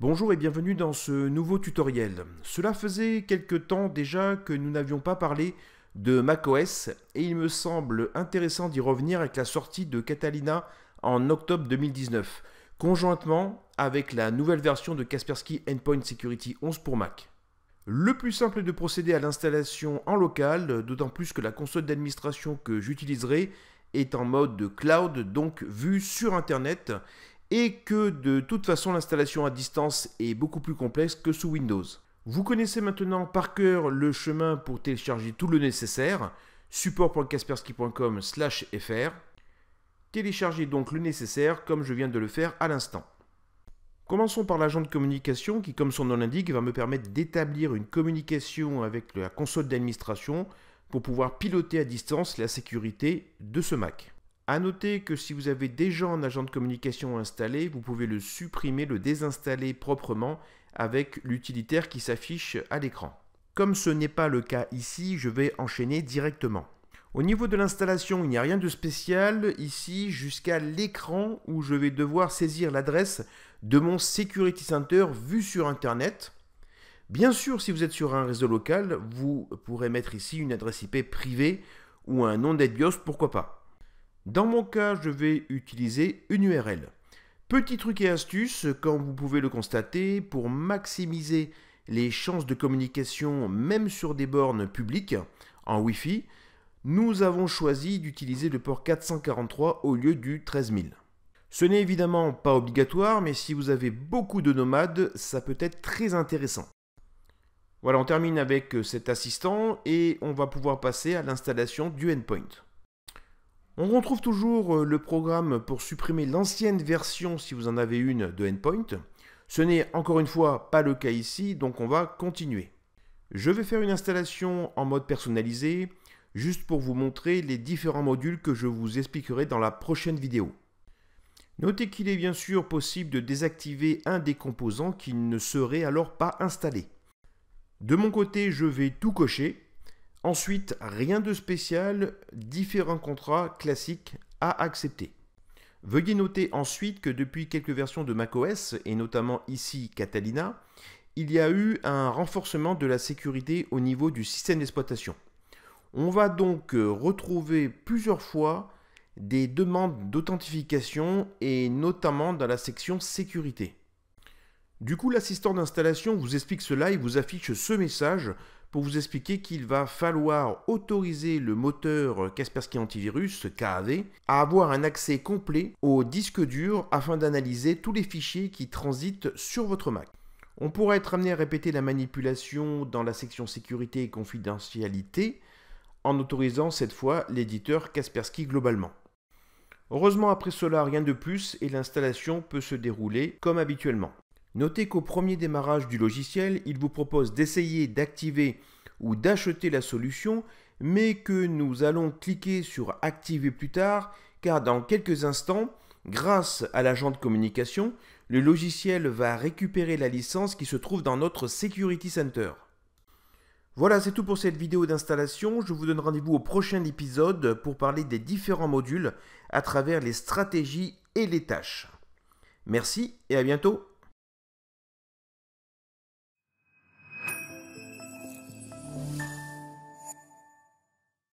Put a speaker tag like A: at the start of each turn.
A: Bonjour et bienvenue dans ce nouveau tutoriel. Cela faisait quelque temps déjà que nous n'avions pas parlé de macOS et il me semble intéressant d'y revenir avec la sortie de Catalina en octobre 2019, conjointement avec la nouvelle version de Kaspersky Endpoint Security 11 pour Mac. Le plus simple est de procéder à l'installation en local, d'autant plus que la console d'administration que j'utiliserai est en mode cloud, donc vue sur Internet, et que de toute façon l'installation à distance est beaucoup plus complexe que sous Windows. Vous connaissez maintenant par cœur le chemin pour télécharger tout le nécessaire, support.kaspersky.com fr. Téléchargez donc le nécessaire comme je viens de le faire à l'instant. Commençons par l'agent de communication qui, comme son nom l'indique, va me permettre d'établir une communication avec la console d'administration pour pouvoir piloter à distance la sécurité de ce Mac. A noter que si vous avez déjà un agent de communication installé, vous pouvez le supprimer, le désinstaller proprement avec l'utilitaire qui s'affiche à l'écran. Comme ce n'est pas le cas ici, je vais enchaîner directement. Au niveau de l'installation, il n'y a rien de spécial ici jusqu'à l'écran où je vais devoir saisir l'adresse de mon Security Center vu sur Internet. Bien sûr, si vous êtes sur un réseau local, vous pourrez mettre ici une adresse IP privée ou un nom bios pourquoi pas. Dans mon cas, je vais utiliser une URL. Petit truc et astuce, comme vous pouvez le constater, pour maximiser les chances de communication même sur des bornes publiques en Wi-Fi, nous avons choisi d'utiliser le port 443 au lieu du 13000. Ce n'est évidemment pas obligatoire, mais si vous avez beaucoup de nomades, ça peut être très intéressant. Voilà, on termine avec cet assistant et on va pouvoir passer à l'installation du endpoint. On retrouve toujours euh, le programme pour supprimer l'ancienne version si vous en avez une de Endpoint. Ce n'est encore une fois pas le cas ici, donc on va continuer. Je vais faire une installation en mode personnalisé, juste pour vous montrer les différents modules que je vous expliquerai dans la prochaine vidéo. Notez qu'il est bien sûr possible de désactiver un des composants qui ne serait alors pas installé. De mon côté, je vais tout cocher Ensuite, rien de spécial, différents contrats classiques à accepter. Veuillez noter ensuite que depuis quelques versions de macOS, et notamment ici Catalina, il y a eu un renforcement de la sécurité au niveau du système d'exploitation. On va donc euh, retrouver plusieurs fois des demandes d'authentification et notamment dans la section sécurité. Du coup, l'assistant d'installation vous explique cela et vous affiche ce message pour vous expliquer qu'il va falloir autoriser le moteur Kaspersky Antivirus, KAV, à avoir un accès complet au disque dur afin d'analyser tous les fichiers qui transitent sur votre Mac. On pourra être amené à répéter la manipulation dans la section sécurité et confidentialité en autorisant cette fois l'éditeur Kaspersky globalement. Heureusement après cela rien de plus et l'installation peut se dérouler comme habituellement. Notez qu'au premier démarrage du logiciel, il vous propose d'essayer d'activer ou d'acheter la solution, mais que nous allons cliquer sur Activer plus tard, car dans quelques instants, grâce à l'agent de communication, le logiciel va récupérer la licence qui se trouve dans notre Security Center. Voilà, c'est tout pour cette vidéo d'installation. Je vous donne rendez-vous au prochain épisode pour parler des différents modules à travers les stratégies et les tâches. Merci et à bientôt